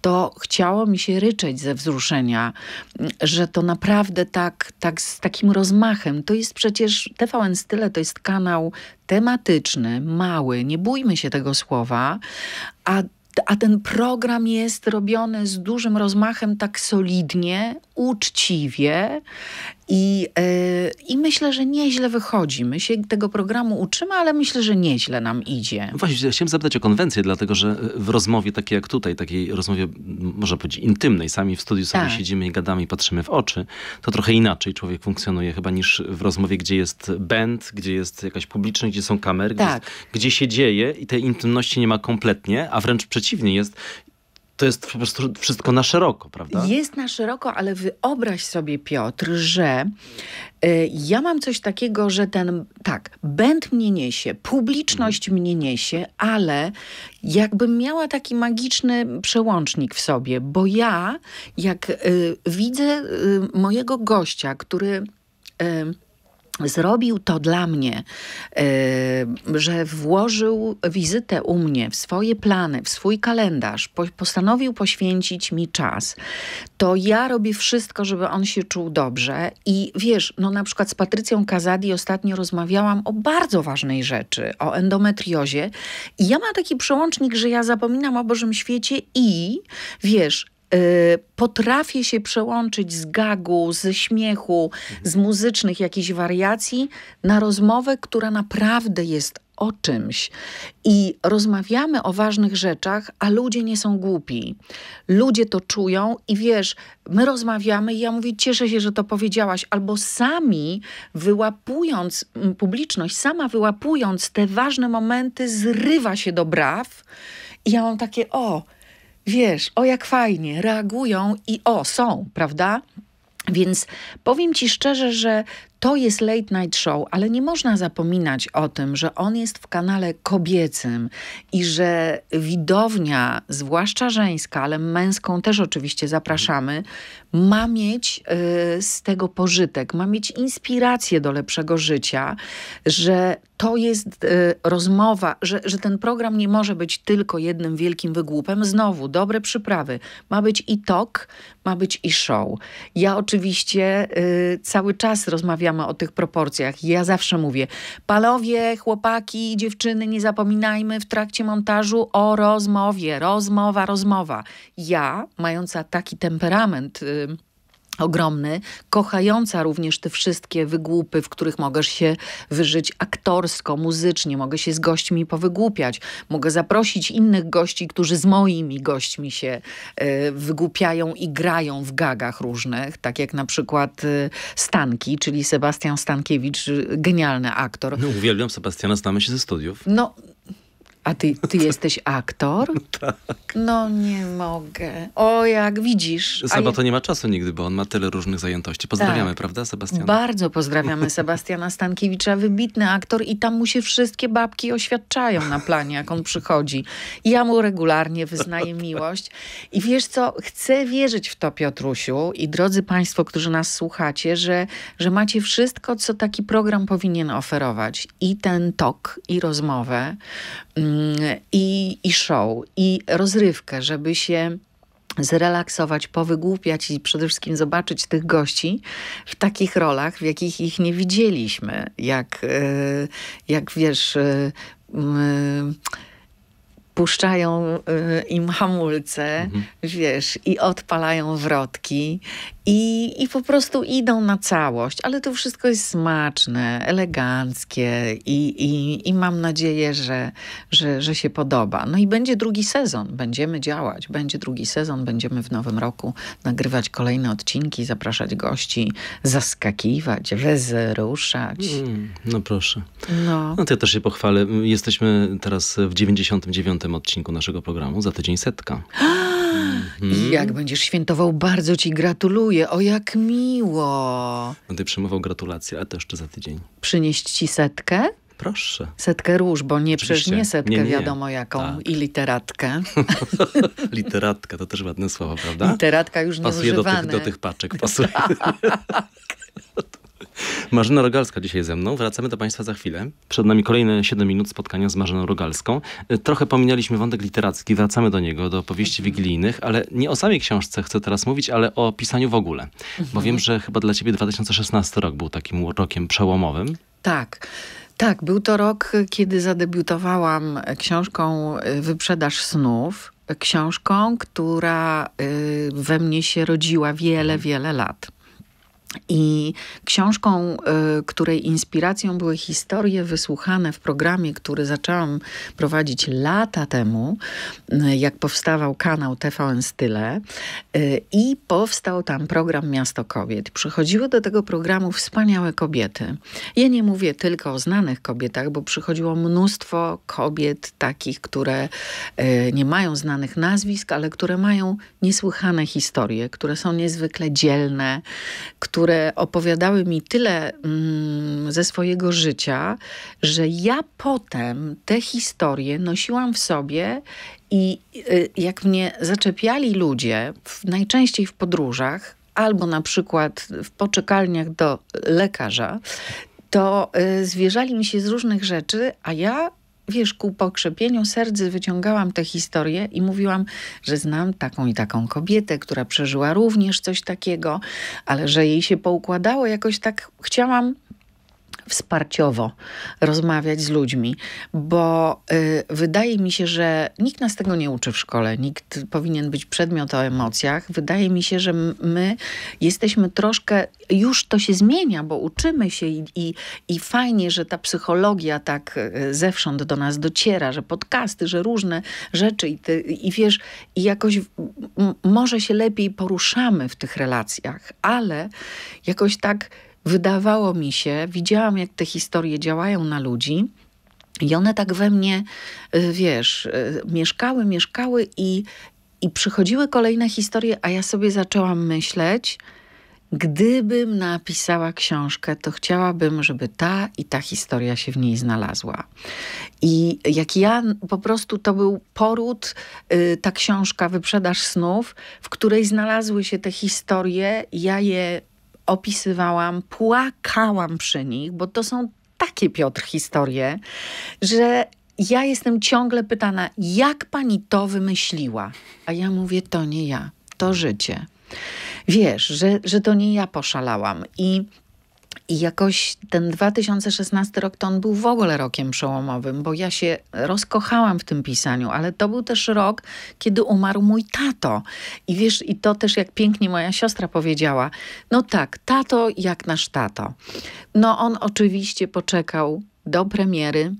To chciało mi się ryczeć ze wzruszenia, mm, że to naprawdę tak, tak z takim rozmachem. To jest przecież TVN Style, to jest kanał, kanał tematyczny, mały, nie bójmy się tego słowa, a a ten program jest robiony z dużym rozmachem, tak solidnie, uczciwie i, yy, I myślę, że nieźle wychodzi. My się tego programu uczymy, ale myślę, że nieźle nam idzie. No właśnie, chciałem zapytać o konwencję, dlatego że e, w rozmowie takiej jak tutaj, takiej rozmowie, można powiedzieć, intymnej, sami w studiu sobie tak. siedzimy i gadamy i patrzymy w oczy, to trochę inaczej człowiek funkcjonuje chyba niż w rozmowie, gdzie jest band, gdzie jest jakaś publiczność, gdzie są kamery, tak. gdzie, jest, tak. gdzie się dzieje i tej intymności nie ma kompletnie, a wręcz przeciwnie, jest to jest po prostu wszystko na szeroko, prawda? Jest na szeroko, ale wyobraź sobie, Piotr, że y, ja mam coś takiego, że ten, tak, będ mnie niesie, publiczność mhm. mnie niesie, ale jakbym miała taki magiczny przełącznik w sobie, bo ja, jak y, widzę y, mojego gościa, który y, Zrobił to dla mnie, e, że włożył wizytę u mnie w swoje plany, w swój kalendarz, postanowił poświęcić mi czas. To ja robię wszystko, żeby on się czuł dobrze. I wiesz, no na przykład z Patrycją Kazadi ostatnio rozmawiałam o bardzo ważnej rzeczy, o endometriozie. I ja mam taki przełącznik, że ja zapominam o Bożym świecie i wiesz, Y, potrafię się przełączyć z gagu, ze śmiechu, mhm. z muzycznych jakichś wariacji na rozmowę, która naprawdę jest o czymś i rozmawiamy o ważnych rzeczach, a ludzie nie są głupi. Ludzie to czują i wiesz, my rozmawiamy i ja mówię, cieszę się, że to powiedziałaś, albo sami wyłapując mm, publiczność, sama wyłapując te ważne momenty, zrywa się do braw i ja mam takie, o, wiesz, o jak fajnie, reagują i o, są, prawda? Więc powiem Ci szczerze, że to jest late night show, ale nie można zapominać o tym, że on jest w kanale kobiecym i że widownia, zwłaszcza żeńska, ale męską też oczywiście zapraszamy, ma mieć y, z tego pożytek, ma mieć inspirację do lepszego życia, że to jest y, rozmowa, że, że ten program nie może być tylko jednym wielkim wygłupem. Znowu, dobre przyprawy. Ma być i tok, ma być i show. Ja oczywiście y, cały czas rozmawiam rozmawiamy o tych proporcjach. Ja zawsze mówię, palowie, chłopaki, dziewczyny, nie zapominajmy w trakcie montażu o rozmowie. Rozmowa, rozmowa. Ja, mająca taki temperament ogromny, kochająca również te wszystkie wygłupy, w których mogę się wyżyć aktorsko, muzycznie, mogę się z gośćmi powygłupiać, mogę zaprosić innych gości, którzy z moimi gośćmi się y, wygłupiają i grają w gagach różnych, tak jak na przykład y, Stanki, czyli Sebastian Stankiewicz, genialny aktor. No, uwielbiam Sebastiana, znamy się ze studiów. No, a ty, ty jesteś aktor? tak. No nie mogę. O, jak widzisz. Seba to nie ma czasu nigdy, bo on ma tyle różnych zajętości. Pozdrawiamy, tak. prawda, Sebastian? Bardzo pozdrawiamy Sebastiana Stankiewicza, wybitny aktor i tam mu się wszystkie babki oświadczają na planie, jak on przychodzi. ja mu regularnie wyznaję miłość. I wiesz co, chcę wierzyć w to, Piotrusiu i drodzy Państwo, którzy nas słuchacie, że, że macie wszystko, co taki program powinien oferować. I ten tok, i rozmowę, i, i show, i rozrywkę, żeby się zrelaksować, powygłupiać i przede wszystkim zobaczyć tych gości w takich rolach, w jakich ich nie widzieliśmy. Jak, e, jak wiesz... Yy, puszczają y, im hamulce, mhm. wiesz, i odpalają wrotki i, i po prostu idą na całość. Ale to wszystko jest smaczne, eleganckie i, i, i mam nadzieję, że, że, że się podoba. No i będzie drugi sezon, będziemy działać, będzie drugi sezon, będziemy w nowym roku nagrywać kolejne odcinki, zapraszać gości, zaskakiwać, wezruszać. Mm, no proszę. No. no to ja też się pochwalę. Jesteśmy teraz w 99 odcinku naszego programu. Za tydzień setka. Mhm. Jak będziesz świętował, bardzo ci gratuluję. O, jak miło. Będę przyjmował gratulacje, ale to jeszcze za tydzień. Przynieść ci setkę? Proszę. Setkę róż, bo nie przecież nie setkę nie, nie. wiadomo jaką tak. i literatkę. literatka, to też ładne słowo, prawda? Literatka już nie Pasuje do tych, do tych paczek, pasuje. tak. Marzena Rogalska dzisiaj ze mną. Wracamy do Państwa za chwilę. Przed nami kolejne 7 minut spotkania z Marzeną Rogalską. E, trochę pominęliśmy wątek literacki, wracamy do niego, do powieści mhm. wigilijnych, ale nie o samej książce chcę teraz mówić, ale o pisaniu w ogóle. Mhm. Bo wiem, że chyba dla ciebie 2016 rok był takim rokiem przełomowym. Tak. Tak, był to rok, kiedy zadebiutowałam książką e, Wyprzedaż snów. Książką, która e, we mnie się rodziła wiele, mhm. wiele lat. I książką, y, której inspiracją były historie wysłuchane w programie, który zaczęłam prowadzić lata temu, y, jak powstawał kanał TVN Style y, i powstał tam program Miasto Kobiet. Przychodziły do tego programu wspaniałe kobiety. Ja nie mówię tylko o znanych kobietach, bo przychodziło mnóstwo kobiet takich, które nie mają znanych nazwisk, ale które mają niesłychane historie, które są niezwykle dzielne, które które opowiadały mi tyle mm, ze swojego życia, że ja potem te historie nosiłam w sobie i y, jak mnie zaczepiali ludzie, w, najczęściej w podróżach, albo na przykład w poczekalniach do lekarza, to y, zwierzali mi się z różnych rzeczy, a ja wiesz, ku pokrzepieniu serdzy wyciągałam tę historię i mówiłam, że znam taką i taką kobietę, która przeżyła również coś takiego, ale że jej się poukładało jakoś tak, chciałam wsparciowo rozmawiać z ludźmi, bo y, wydaje mi się, że nikt nas tego nie uczy w szkole. Nikt powinien być przedmiot o emocjach. Wydaje mi się, że my jesteśmy troszkę, już to się zmienia, bo uczymy się i, i, i fajnie, że ta psychologia tak y, zewsząd do nas dociera, że podcasty, że różne rzeczy i, ty, i wiesz, i jakoś może się lepiej poruszamy w tych relacjach, ale jakoś tak wydawało mi się, widziałam jak te historie działają na ludzi. I one tak we mnie, y, wiesz, y, mieszkały, mieszkały i, i przychodziły kolejne historie, a ja sobie zaczęłam myśleć, gdybym napisała książkę, to chciałabym, żeby ta i ta historia się w niej znalazła. I jak ja, po prostu to był poród, y, ta książka Wyprzedaż Snów, w której znalazły się te historie, ja je opisywałam, płakałam przy nich, bo to są takie Piotr historie, że ja jestem ciągle pytana, jak pani to wymyśliła? A ja mówię, to nie ja, to życie. Wiesz, że, że to nie ja poszalałam. I i jakoś ten 2016 rok to on był w ogóle rokiem przełomowym, bo ja się rozkochałam w tym pisaniu, ale to był też rok, kiedy umarł mój tato. I wiesz, i to też jak pięknie moja siostra powiedziała, no tak, tato jak nasz tato. No on oczywiście poczekał do premiery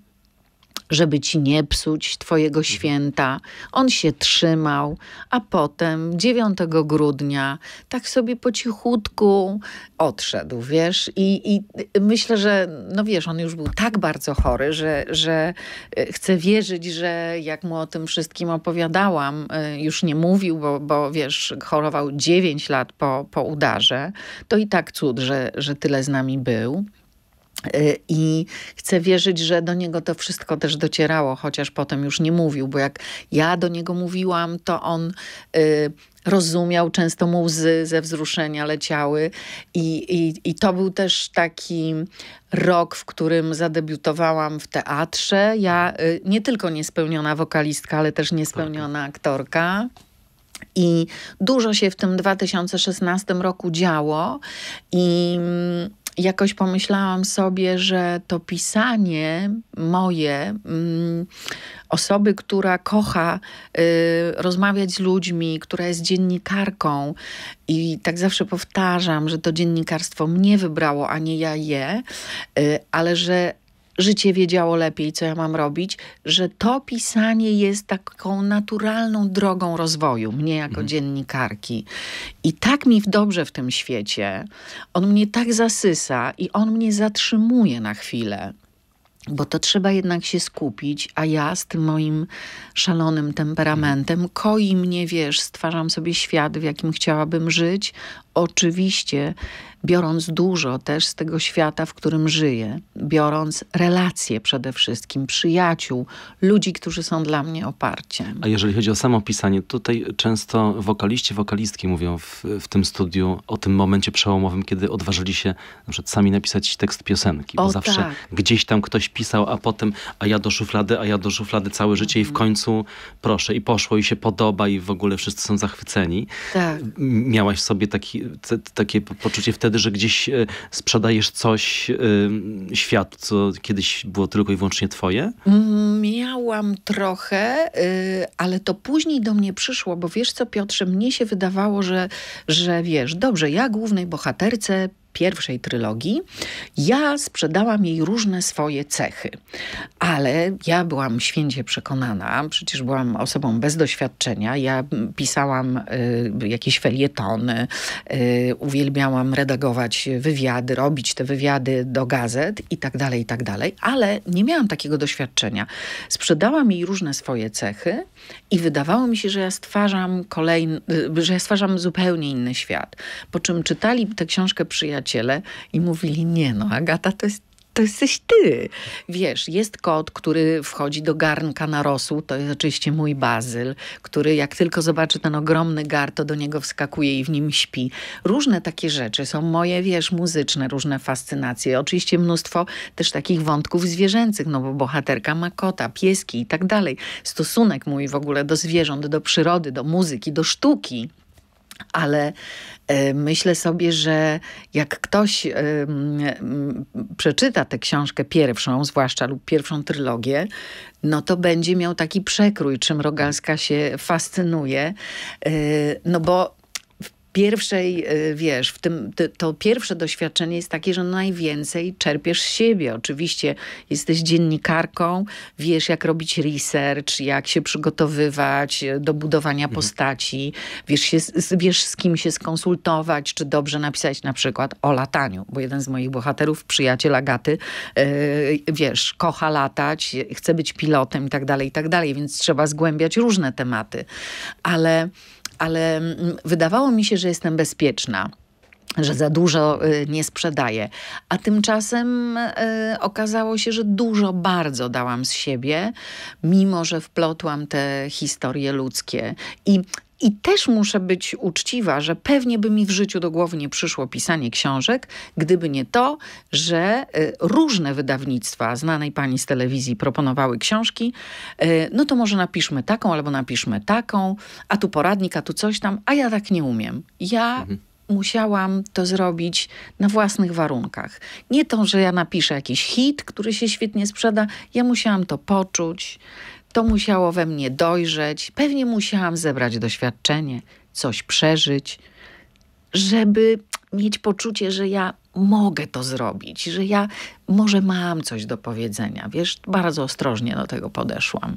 żeby ci nie psuć twojego mhm. święta. On się trzymał, a potem 9 grudnia tak sobie po cichutku odszedł, wiesz? I, i myślę, że, no wiesz, on już był tak bardzo chory, że, że e, chcę wierzyć, że jak mu o tym wszystkim opowiadałam, e, już nie mówił, bo, bo wiesz, chorował 9 lat po, po udarze. To i tak cud, że, że tyle z nami był. Y, I chcę wierzyć, że do niego to wszystko też docierało, chociaż potem już nie mówił, bo jak ja do niego mówiłam, to on y, rozumiał, często mu łzy ze wzruszenia leciały. I, i, I to był też taki rok, w którym zadebiutowałam w teatrze. Ja y, nie tylko niespełniona wokalistka, ale też niespełniona tak. aktorka. I dużo się w tym 2016 roku działo. I. Mm, jakoś pomyślałam sobie, że to pisanie moje, mm, osoby, która kocha y, rozmawiać z ludźmi, która jest dziennikarką i tak zawsze powtarzam, że to dziennikarstwo mnie wybrało, a nie ja je, y, ale że życie wiedziało lepiej, co ja mam robić, że to pisanie jest taką naturalną drogą rozwoju mnie jako mhm. dziennikarki. I tak mi dobrze w tym świecie. On mnie tak zasysa i on mnie zatrzymuje na chwilę. Bo to trzeba jednak się skupić, a ja z tym moim szalonym temperamentem mhm. koi mnie, wiesz, stwarzam sobie świat, w jakim chciałabym żyć, oczywiście biorąc dużo też z tego świata, w którym żyję, biorąc relacje przede wszystkim, przyjaciół, ludzi, którzy są dla mnie oparciem. A jeżeli chodzi o samo pisanie, tutaj często wokaliści, wokalistki mówią w, w tym studiu o tym momencie przełomowym, kiedy odważyli się na przykład sami napisać tekst piosenki, bo o, zawsze tak. gdzieś tam ktoś pisał, a potem a ja do szuflady, a ja do szuflady całe życie i w mhm. końcu proszę i poszło i się podoba i w ogóle wszyscy są zachwyceni. Tak. Miałaś sobie taki, takie poczucie wtedy, że gdzieś e, sprzedajesz coś e, światu, co kiedyś było tylko i wyłącznie twoje? Miałam trochę, e, ale to później do mnie przyszło, bo wiesz co Piotrze, mnie się wydawało, że, że wiesz, dobrze, ja głównej bohaterce pierwszej trylogii, ja sprzedałam jej różne swoje cechy. Ale ja byłam święcie przekonana, przecież byłam osobą bez doświadczenia. Ja pisałam y, jakieś felietony, y, uwielbiałam redagować wywiady, robić te wywiady do gazet i tak dalej, i tak dalej, ale nie miałam takiego doświadczenia. Sprzedałam jej różne swoje cechy i wydawało mi się, że ja stwarzam kolejny, że ja stwarzam zupełnie inny świat. Po czym czytali tę książkę przyjaciół przyjaciele i mówili, nie no, Agata to jest to jesteś ty. Wiesz, jest kot, który wchodzi do garnka rosół, to jest oczywiście mój bazyl, który jak tylko zobaczy ten ogromny gar, to do niego wskakuje i w nim śpi. Różne takie rzeczy są moje, wiesz, muzyczne, różne fascynacje. Oczywiście mnóstwo też takich wątków zwierzęcych, no bo bohaterka ma kota, pieski i tak dalej. Stosunek mój w ogóle do zwierząt, do przyrody, do muzyki, do sztuki ale e, myślę sobie, że jak ktoś przeczyta tę książkę pierwszą, zwłaszcza lub pierwszą trylogię, no to będzie miał taki przekrój, czym Rogalska się fascynuje, e, no bo pierwszej, e, wiesz, w tym, to pierwsze doświadczenie jest takie, że najwięcej czerpiesz z siebie. Oczywiście jesteś dziennikarką, wiesz jak robić research, jak się przygotowywać e, do budowania mhm. postaci, wiesz, się, wiesz z kim się skonsultować, czy dobrze napisać na przykład o lataniu, bo jeden z moich bohaterów, przyjaciel Agaty, e, wiesz, kocha latać, chce być pilotem i tak dalej, i tak dalej, więc trzeba zgłębiać różne tematy. Ale ale mm, wydawało mi się, że jestem bezpieczna że za dużo y, nie sprzedaję. A tymczasem y, okazało się, że dużo bardzo dałam z siebie, mimo że wplotłam te historie ludzkie. I i też muszę być uczciwa, że pewnie by mi w życiu do głowy nie przyszło pisanie książek, gdyby nie to, że y, różne wydawnictwa znanej pani z telewizji proponowały książki. Y, no to może napiszmy taką albo napiszmy taką, a tu poradnik, a tu coś tam, a ja tak nie umiem. Ja mhm musiałam to zrobić na własnych warunkach. Nie to, że ja napiszę jakiś hit, który się świetnie sprzeda, ja musiałam to poczuć, to musiało we mnie dojrzeć, pewnie musiałam zebrać doświadczenie, coś przeżyć, żeby mieć poczucie, że ja mogę to zrobić, że ja może mam coś do powiedzenia. Wiesz, bardzo ostrożnie do tego podeszłam.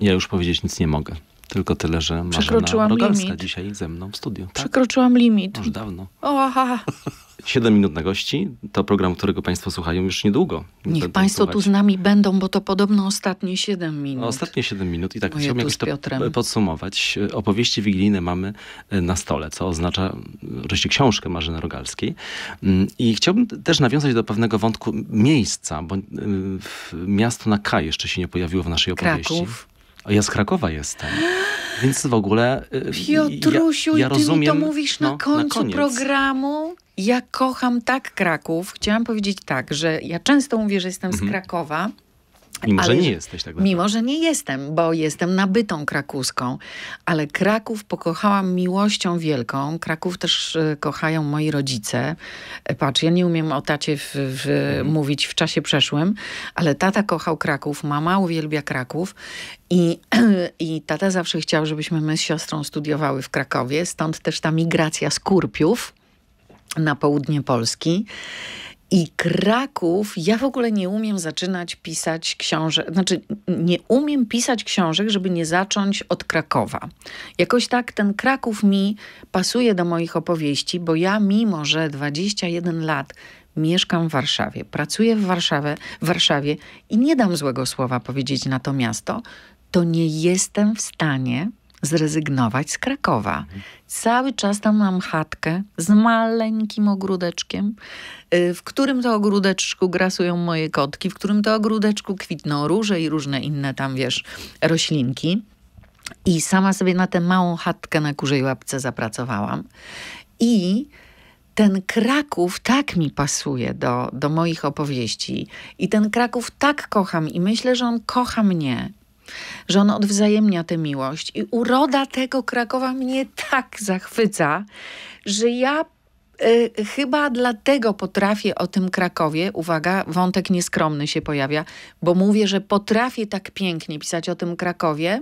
Ja już powiedzieć nic nie mogę. Tylko tyle, że Przekroczyłam Marzena Rogalska limit. dzisiaj ze mną w studiu. Tak? Przekroczyłam limit. Już dawno. O, ha. 7 minut na gości to program, którego Państwo słuchają już niedługo. Niech Państwo słuchać. tu z nami będą, bo to podobno ostatnie 7 minut. No, ostatnie 7 minut i tak Moje chciałbym jakoś to podsumować. Opowieści wigilijne mamy e, na stole, co oznacza oczywiście książkę Marzyny Rogalskiej. Mm, I chciałbym też nawiązać do pewnego wątku miejsca, bo miasto na K jeszcze się nie pojawiło w naszej opowieści. Kraków. A ja z Krakowa jestem. Więc w ogóle. Y, y, Piotrusiu, ja, ja ty rozumiem, mi to mówisz no, na końcu na programu. Ja kocham tak Kraków. Chciałam powiedzieć tak, że ja często mówię, że jestem z mhm. Krakowa. Mimo, ale, że nie jesteś tak naprawdę. Mimo, że nie jestem, bo jestem nabytą krakuską, ale Kraków pokochałam miłością wielką. Kraków też y, kochają moi rodzice. E, patrz, ja nie umiem o tacie w, w, mm. mówić w czasie przeszłym, ale tata kochał Kraków, mama uwielbia Kraków i, i tata zawsze chciał, żebyśmy my z siostrą studiowały w Krakowie, stąd też ta migracja z Kurpiów na południe Polski. I Kraków, ja w ogóle nie umiem zaczynać pisać książek, znaczy nie umiem pisać książek, żeby nie zacząć od Krakowa. Jakoś tak ten Kraków mi pasuje do moich opowieści, bo ja mimo, że 21 lat mieszkam w Warszawie, pracuję w Warszawie, w Warszawie i nie dam złego słowa powiedzieć na to miasto, to nie jestem w stanie zrezygnować z Krakowa. Cały czas tam mam chatkę z maleńkim ogródeczkiem, y, w którym to ogródeczku grasują moje kotki, w którym to ogródeczku kwitną róże i różne inne tam, wiesz, roślinki. I sama sobie na tę małą chatkę na kurzej łapce zapracowałam. I ten Kraków tak mi pasuje do, do moich opowieści i ten Kraków tak kocham i myślę, że on kocha mnie że on odwzajemnia tę miłość. I uroda tego Krakowa mnie tak zachwyca, że ja y, chyba dlatego potrafię o tym Krakowie, uwaga, wątek nieskromny się pojawia, bo mówię, że potrafię tak pięknie pisać o tym Krakowie,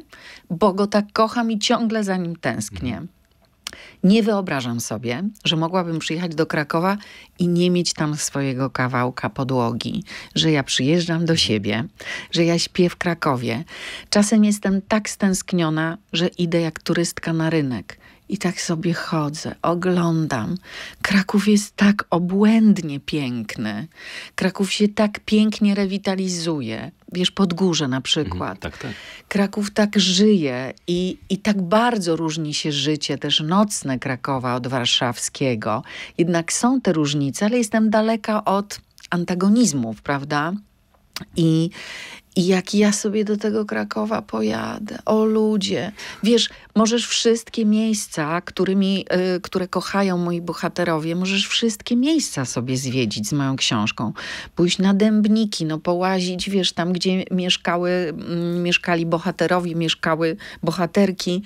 bo go tak kocham i ciągle za nim tęsknię. Mhm. Nie wyobrażam sobie, że mogłabym przyjechać do Krakowa i nie mieć tam swojego kawałka podłogi, że ja przyjeżdżam do siebie, że ja śpię w Krakowie. Czasem jestem tak stęskniona, że idę jak turystka na rynek. I tak sobie chodzę, oglądam. Kraków jest tak obłędnie piękny. Kraków się tak pięknie rewitalizuje. Wiesz, pod górze, na mhm, przykład. Mhm, tak, tak. Kraków tak żyje i, i tak bardzo różni się życie też nocne Krakowa od warszawskiego. Jednak są te różnice, ale jestem daleka od antagonizmów, prawda? I, i jak ja sobie do tego Krakowa pojadę, o ludzie. Wiesz, możesz wszystkie miejsca, którymi, y, które kochają moi bohaterowie, możesz wszystkie miejsca sobie zwiedzić z moją książką. Pójść na dębniki, no połazić, wiesz, tam gdzie mieszkały, m, mm, mieszkali bohaterowie, mieszkały bohaterki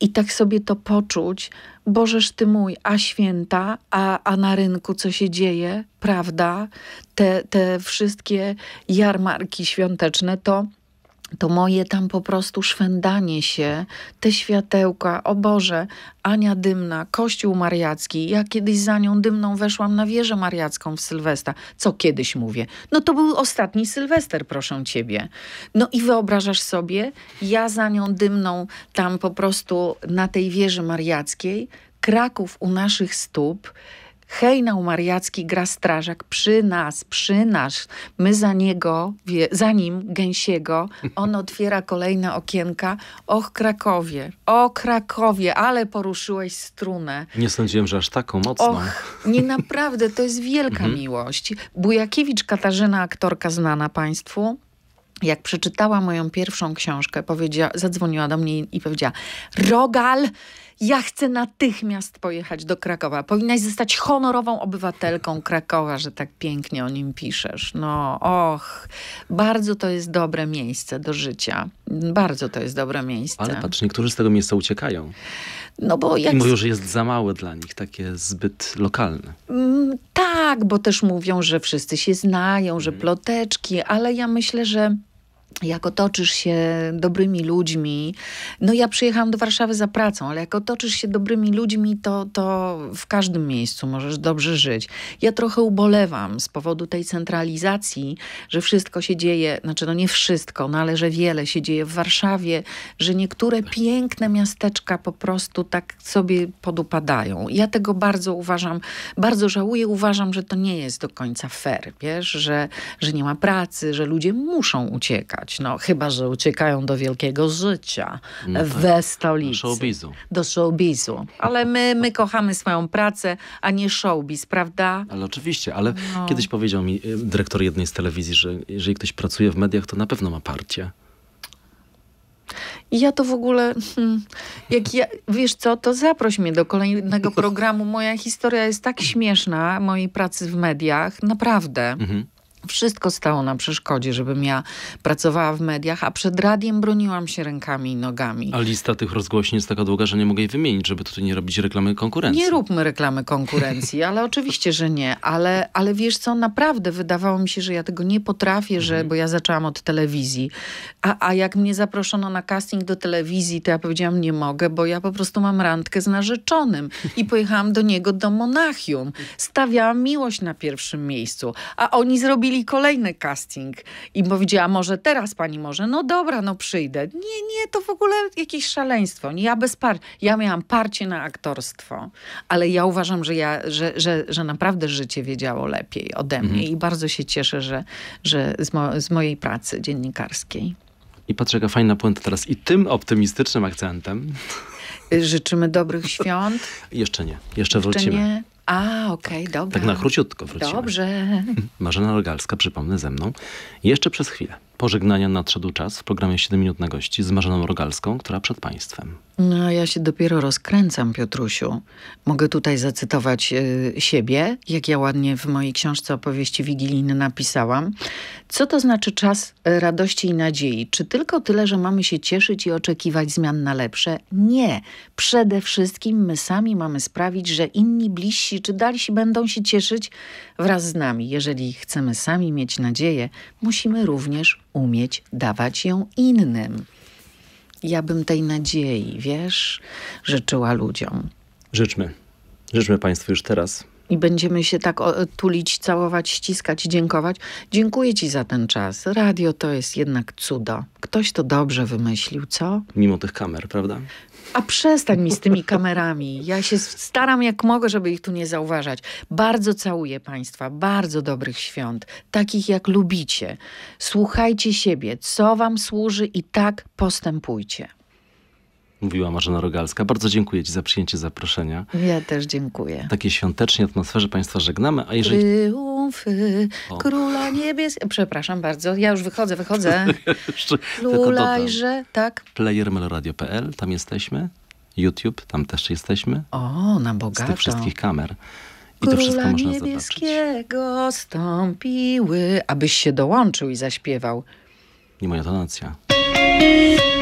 i tak sobie to poczuć, Bożeż Ty mój, a święta, a, a na rynku co się dzieje, prawda? Te, te wszystkie jarmarki świąteczne to to moje tam po prostu szwendanie się, te światełka, o Boże, Ania Dymna, Kościół Mariacki. Ja kiedyś za nią dymną weszłam na wieżę mariacką w Sylwestra. Co kiedyś mówię? No to był ostatni Sylwester, proszę ciebie. No i wyobrażasz sobie, ja za nią dymną tam po prostu na tej wieży mariackiej, Kraków u naszych stóp, Hejnał Mariacki gra strażak przy nas, przy nas. My za niego, wie, za nim Gęsiego, on otwiera kolejne okienka. Och Krakowie, o Krakowie, ale poruszyłeś strunę. Nie sądziłem, że aż taką mocną. Och, nie naprawdę, to jest wielka mhm. miłość. Bujakiewicz Katarzyna, aktorka znana państwu, jak przeczytała moją pierwszą książkę, powiedziała, zadzwoniła do mnie i powiedziała: Rogal, ja chcę natychmiast pojechać do Krakowa. Powinnaś zostać honorową obywatelką Krakowa, że tak pięknie o nim piszesz. No, och, bardzo to jest dobre miejsce do życia. Bardzo to jest dobre miejsce. Ale patrz, niektórzy z tego miejsca uciekają. No bo jak... I mówią, że jest za małe dla nich, takie zbyt lokalne. Mm, tak, bo też mówią, że wszyscy się znają, że mhm. ploteczki, ale ja myślę, że jak otoczysz się dobrymi ludźmi, no ja przyjechałam do Warszawy za pracą, ale jak otoczysz się dobrymi ludźmi, to, to w każdym miejscu możesz dobrze żyć. Ja trochę ubolewam z powodu tej centralizacji, że wszystko się dzieje, znaczy no nie wszystko, no ale że wiele się dzieje w Warszawie, że niektóre tak. piękne miasteczka po prostu tak sobie podupadają. Ja tego bardzo uważam, bardzo żałuję, uważam, że to nie jest do końca fair, wiesz, że, że nie ma pracy, że ludzie muszą uciekać uciekać. No, chyba, że uciekają do wielkiego życia no tak. we stolicy. Do showbizu. Do showbizu. Ale my, my kochamy swoją pracę, a nie showbiz, prawda? Ale oczywiście, ale no. kiedyś powiedział mi y, dyrektor jednej z telewizji, że jeżeli ktoś pracuje w mediach, to na pewno ma parcie. I ja to w ogóle, hmm, jak ja, wiesz co, to zaproś mnie do kolejnego programu. Moja historia jest tak śmieszna, mojej pracy w mediach, naprawdę. Mhm wszystko stało na przeszkodzie, żebym ja pracowała w mediach, a przed radiem broniłam się rękami i nogami. A lista tych rozgłośni jest taka długa, że nie mogę jej wymienić, żeby tutaj nie robić reklamy konkurencji. Nie róbmy reklamy konkurencji, ale oczywiście, że nie. Ale, ale wiesz co, naprawdę wydawało mi się, że ja tego nie potrafię, mhm. że, bo ja zaczęłam od telewizji. A, a jak mnie zaproszono na casting do telewizji, to ja powiedziałam nie mogę, bo ja po prostu mam randkę z narzeczonym. I pojechałam do niego do Monachium. Stawiałam miłość na pierwszym miejscu. A oni zrobili i kolejny casting i powiedziała, może teraz pani może, no dobra, no przyjdę. Nie, nie, to w ogóle jakieś szaleństwo. Nie, ja bez par... Ja miałam parcie na aktorstwo, ale ja uważam, że, ja, że, że, że naprawdę życie wiedziało lepiej ode mnie mhm. i bardzo się cieszę, że, że z, mo z mojej pracy dziennikarskiej. I patrzę, jaka fajna puenta teraz. I tym optymistycznym akcentem... Y, życzymy dobrych świąt. jeszcze nie, jeszcze, jeszcze wrócimy. Nie. A, okej, okay, tak, dobrze. Tak na króciutko wrócimy. Dobrze. Marzena Rogalska, przypomnę, ze mną. Jeszcze przez chwilę pożegnania nadszedł czas w programie 7 minut na gości z Marzeną Rogalską, która przed Państwem. No, ja się dopiero rozkręcam, Piotrusiu. Mogę tutaj zacytować y, siebie, jak ja ładnie w mojej książce opowieści wigilijne napisałam. Co to znaczy czas radości i nadziei? Czy tylko tyle, że mamy się cieszyć i oczekiwać zmian na lepsze? Nie. Przede wszystkim my sami mamy sprawić, że inni bliżsi czy dalsi będą się cieszyć wraz z nami. Jeżeli chcemy sami mieć nadzieję, musimy również umieć dawać ją innym. Ja bym tej nadziei, wiesz, życzyła ludziom. Życzmy. Życzmy Państwu już teraz. I będziemy się tak tulić, całować, ściskać, dziękować. Dziękuję Ci za ten czas. Radio to jest jednak cudo. Ktoś to dobrze wymyślił, co? Mimo tych kamer, prawda? A przestań mi z tymi kamerami. Ja się staram jak mogę, żeby ich tu nie zauważać. Bardzo całuję Państwa, bardzo dobrych świąt, takich jak lubicie. Słuchajcie siebie, co Wam służy i tak postępujcie. Mówiła Marzena Rogalska. Bardzo dziękuję Ci za przyjęcie zaproszenia. Ja też dziękuję. W takiej świątecznej atmosferze Państwa żegnamy, a jeżeli... Triumfy o. Króla Niebies... Przepraszam bardzo, ja już wychodzę, wychodzę. Lulajże, tak? Player meloradio.pl, tam jesteśmy. YouTube, tam też jesteśmy. O, na bogato. Z tych wszystkich kamer. I Króla to wszystko można niebieskiego zobaczyć. stąpiły, abyś się dołączył i zaśpiewał. moja tonacja.